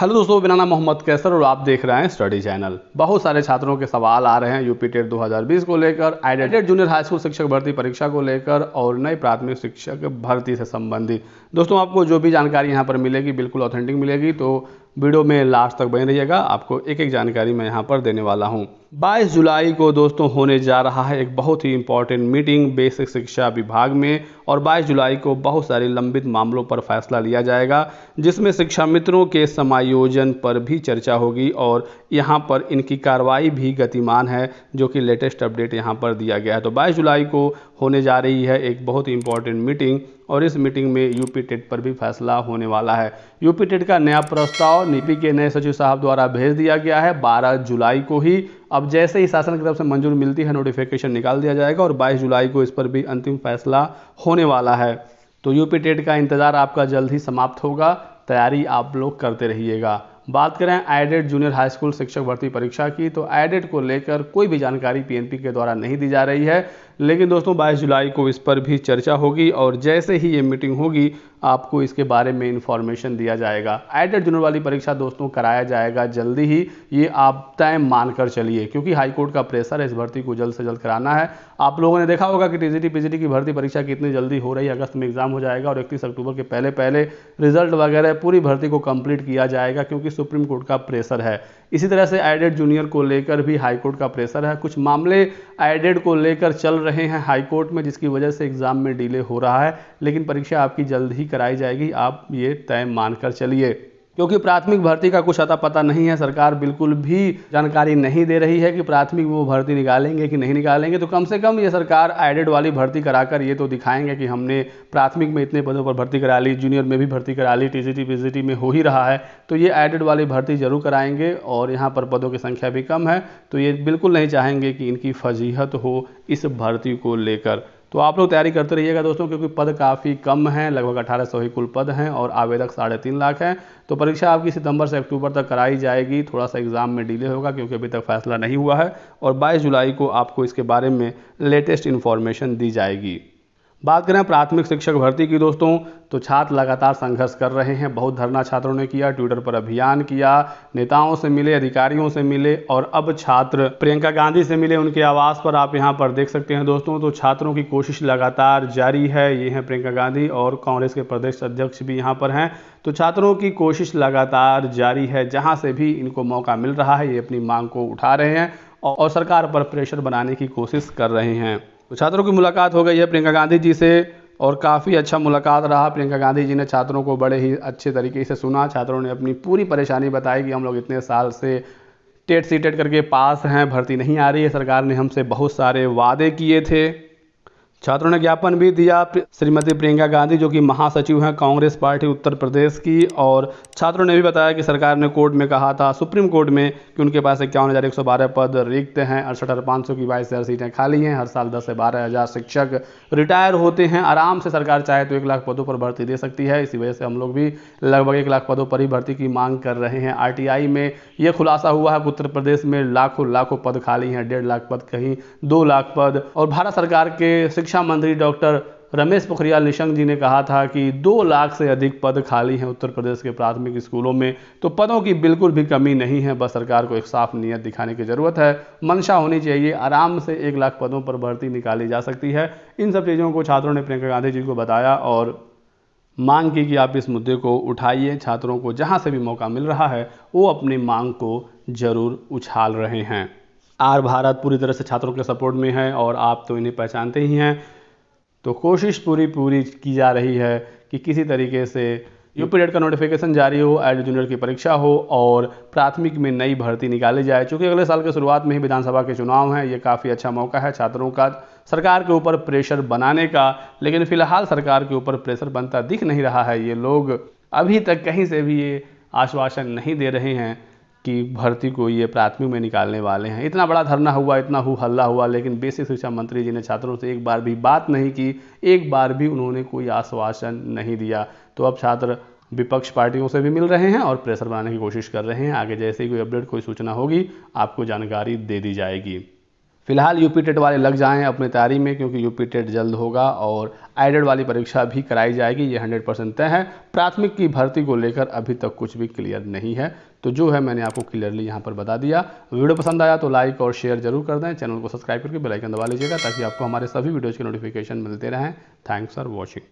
hello दोस्तों नाम मोहम्मद कैसर और आप देख रहे हैं स्टडी चैनल बहुत सारे छात्रों के सवाल आ रहे हैं यूपी टेट 2020 को लेकर आइडेटेड जूनियर हाई स्कूल शिक्षक भर्ती परीक्षा को लेकर और नए प्राथमिक शिक्षक भर्ती से संबंधित दोस्तों आपको जो भी जानकारी यहाँ पर मिलेगी बिल्कुल ऑथेंटिक मिलेगी तो वीडियो में लास्ट तक बने रहिएगा आपको एक एक जानकारी मैं यहाँ पर देने वाला हूँ 22 जुलाई को दोस्तों होने जा रहा है एक बहुत ही इंपॉर्टेंट मीटिंग बेसिक शिक्षा विभाग में और 22 जुलाई को बहुत सारे लंबित मामलों पर फैसला लिया जाएगा जिसमें शिक्षा मित्रों के समायोजन पर भी चर्चा होगी और यहाँ पर इनकी कार्रवाई भी गतिमान है जो कि लेटेस्ट अपडेट यहाँ पर दिया गया है तो बाईस जुलाई को होने जा रही है एक बहुत ही इंपॉर्टेंट मीटिंग और इस मीटिंग में यूपी टेट पर भी फैसला होने वाला है यूपी टेट का नया प्रस्ताव नीपी के नए सचिव साहब द्वारा भेज दिया गया है 12 जुलाई को ही अब जैसे ही शासन की तरफ से मंजूर मिलती है नोटिफिकेशन निकाल दिया जाएगा और 22 जुलाई को इस पर भी अंतिम फैसला होने वाला है तो यूपी टेट का इंतज़ार आपका जल्द ही समाप्त होगा तैयारी आप लोग करते रहिएगा बात करें aided e junior high school शिक्षक भर्ती परीक्षा की तो आईडेड e को लेकर कोई भी जानकारी पीएनपी के द्वारा नहीं दी जा रही है लेकिन दोस्तों 22 जुलाई को इस पर भी चर्चा होगी और जैसे ही ये मीटिंग होगी आपको इसके बारे में इन्फॉर्मेशन दिया जाएगा आईडेड e जूनियर वाली परीक्षा दोस्तों कराया जाएगा जल्दी ही ये आप तय मानकर चलिए क्योंकि हाईकोर्ट का प्रेशर है इस भर्ती को जल्द से जल्द कराना है आप लोगों ने देखा होगा कि टीजीटी पीजीटी की भर्ती परीक्षा कितनी जल्दी हो रही है अगस्त में एग्जाम हो जाएगा और इकतीस अक्टूबर के पहले पहले रिजल्ट वगैरह पूरी भर्ती को कंप्लीट किया जाएगा क्योंकि सुप्रीम कोर्ट का प्रेशर है इसी तरह से आईडेड जूनियर को लेकर भी हाई कोर्ट का प्रेशर है कुछ मामले आईडेड को लेकर चल रहे हैं हाई कोर्ट में जिसकी वजह से एग्ज़ाम में डिले हो रहा है लेकिन परीक्षा आपकी जल्द ही कराई जाएगी आप ये तय मानकर चलिए क्योंकि प्राथमिक भर्ती का कुछ अता पता नहीं है सरकार बिल्कुल भी जानकारी नहीं दे रही है कि प्राथमिक वो भर्ती निकालेंगे कि नहीं निकालेंगे तो कम से कम ये सरकार एडेड वाली भर्ती कराकर ये तो दिखाएंगे कि हमने प्राथमिक में इतने पदों पर भर्ती करा ली जूनियर में भी भर्ती करा ली टी सी में हो ही रहा है तो ये एडेड वाली भर्ती ज़रूर कराएंगे और यहाँ पर पदों की संख्या भी कम है तो ये बिल्कुल नहीं चाहेंगे कि इनकी फजीहत हो इस भर्ती को लेकर तो आप लोग तैयारी करते रहिएगा दोस्तों क्योंकि पद काफ़ी कम हैं लगभग अठारह सौ ही कुल पद हैं और आवेदक साढ़े तीन लाख हैं तो परीक्षा आपकी सितंबर से अक्टूबर तक कराई जाएगी थोड़ा सा एग्ज़ाम में डिले होगा क्योंकि अभी तक फैसला नहीं हुआ है और बाईस जुलाई को आपको इसके बारे में लेटेस्ट इन्फॉर्मेशन दी जाएगी बात करें प्राथमिक शिक्षक भर्ती की दोस्तों तो छात्र लगातार संघर्ष कर रहे हैं बहुत धरना छात्रों ने किया ट्विटर पर अभियान किया नेताओं से मिले अधिकारियों से मिले और अब छात्र प्रियंका गांधी से मिले उनके आवास पर आप यहां पर देख सकते हैं दोस्तों तो छात्रों की कोशिश लगातार जारी है ये हैं प्रियंका गांधी और कांग्रेस के प्रदेश अध्यक्ष भी यहाँ पर हैं तो छात्रों की कोशिश लगातार जारी है जहाँ से भी इनको मौका मिल रहा है ये अपनी मांग को उठा रहे हैं और सरकार पर प्रेशर बनाने की कोशिश कर रहे हैं तो छात्रों की मुलाकात हो गई है प्रियंका गांधी जी से और काफ़ी अच्छा मुलाकात रहा प्रियंका गांधी जी ने छात्रों को बड़े ही अच्छे तरीके से सुना छात्रों ने अपनी पूरी परेशानी बताई कि हम लोग इतने साल से टेट सी टेट करके पास हैं भर्ती नहीं आ रही है सरकार ने हमसे बहुत सारे वादे किए थे छात्रों ने ज्ञापन भी दिया श्रीमती प्रियंका गांधी जो कि महासचिव हैं कांग्रेस पार्टी उत्तर प्रदेश की और छात्रों ने भी बताया कि सरकार ने कोर्ट में कहा था सुप्रीम कोर्ट में कि उनके पास इक्यावन हज़ार एक सौ बारह पद रिक्त हैं अड़सठ हज़ार पाँच सौ की बाईस हज़ार सीटें खाली हैं हर साल दस से बारह हज़ार शिक्षक रिटायर होते हैं आराम से सरकार चाहे तो एक लाख पदों पर भर्ती दे सकती है इसी वजह से हम लोग भी लगभग एक लाख पदों पर ही भर्ती की मांग कर रहे हैं आर में ये खुलासा हुआ है उत्तर प्रदेश में लाखों लाखों पद खाली हैं डेढ़ लाख पद कहीं दो लाख पद और भारत सरकार के शिक्षा मंत्री डॉक्टर रमेश पोखरियाल निशंक जी ने कहा था कि दो लाख से अधिक पद खाली हैं उत्तर प्रदेश के प्राथमिक स्कूलों में तो पदों की बिल्कुल भी कमी नहीं है बस सरकार को एक साफ नीयत दिखाने की ज़रूरत है मंशा होनी चाहिए आराम से एक लाख पदों पर भर्ती निकाली जा सकती है इन सब चीज़ों को छात्रों ने प्रियंका गांधी जी को बताया और मांग की कि आप इस मुद्दे को उठाइए छात्रों को जहाँ से भी मौका मिल रहा है वो अपनी मांग को ज़रूर उछाल रहे हैं आर भारत पूरी तरह से छात्रों के सपोर्ट में है और आप तो इन्हें पहचानते ही हैं तो कोशिश पूरी पूरी की जा रही है कि किसी तरीके से यूपी डेट का नोटिफिकेशन जारी हो एड जूनियर की परीक्षा हो और प्राथमिक में नई भर्ती निकाली जाए चूँकि अगले साल के शुरुआत में ही विधानसभा के चुनाव हैं ये काफ़ी अच्छा मौका है छात्रों का सरकार के ऊपर प्रेशर बनाने का लेकिन फिलहाल सरकार के ऊपर प्रेशर बनता दिख नहीं रहा है ये लोग अभी तक कहीं से भी ये आश्वासन नहीं दे रहे हैं कि भर्ती को ये प्राथमिक में निकालने वाले हैं इतना बड़ा धरना हुआ इतना हु हल्ला हुआ लेकिन बेसिक शिक्षा मंत्री जी ने छात्रों से एक बार भी बात नहीं की एक बार भी उन्होंने कोई आश्वासन नहीं दिया तो अब छात्र विपक्ष पार्टियों से भी मिल रहे हैं और प्रेशर बनाने की कोशिश कर रहे हैं आगे जैसे ही कोई अपडेट कोई सूचना होगी आपको जानकारी दे दी जाएगी फिलहाल यूपी टेट वाले लग जाएं अपनी तैयारी में क्योंकि यूपी टेट जल्द होगा और एडेड वाली परीक्षा भी कराई जाएगी ये 100 परसेंट तय है प्राथमिक की भर्ती को लेकर अभी तक कुछ भी क्लियर नहीं है तो जो है मैंने आपको क्लियरली यहाँ पर बता दिया वीडियो पसंद आया तो लाइक और शेयर जरूर कर दें चैनल को सब्सक्राइब करके बेलाइकन दबा लीजिएगा ताकि आपको हमारे सभी वीडियोज़ के नोटिफिकेशन मिलते रहें थैंक्स फॉर वॉचिंग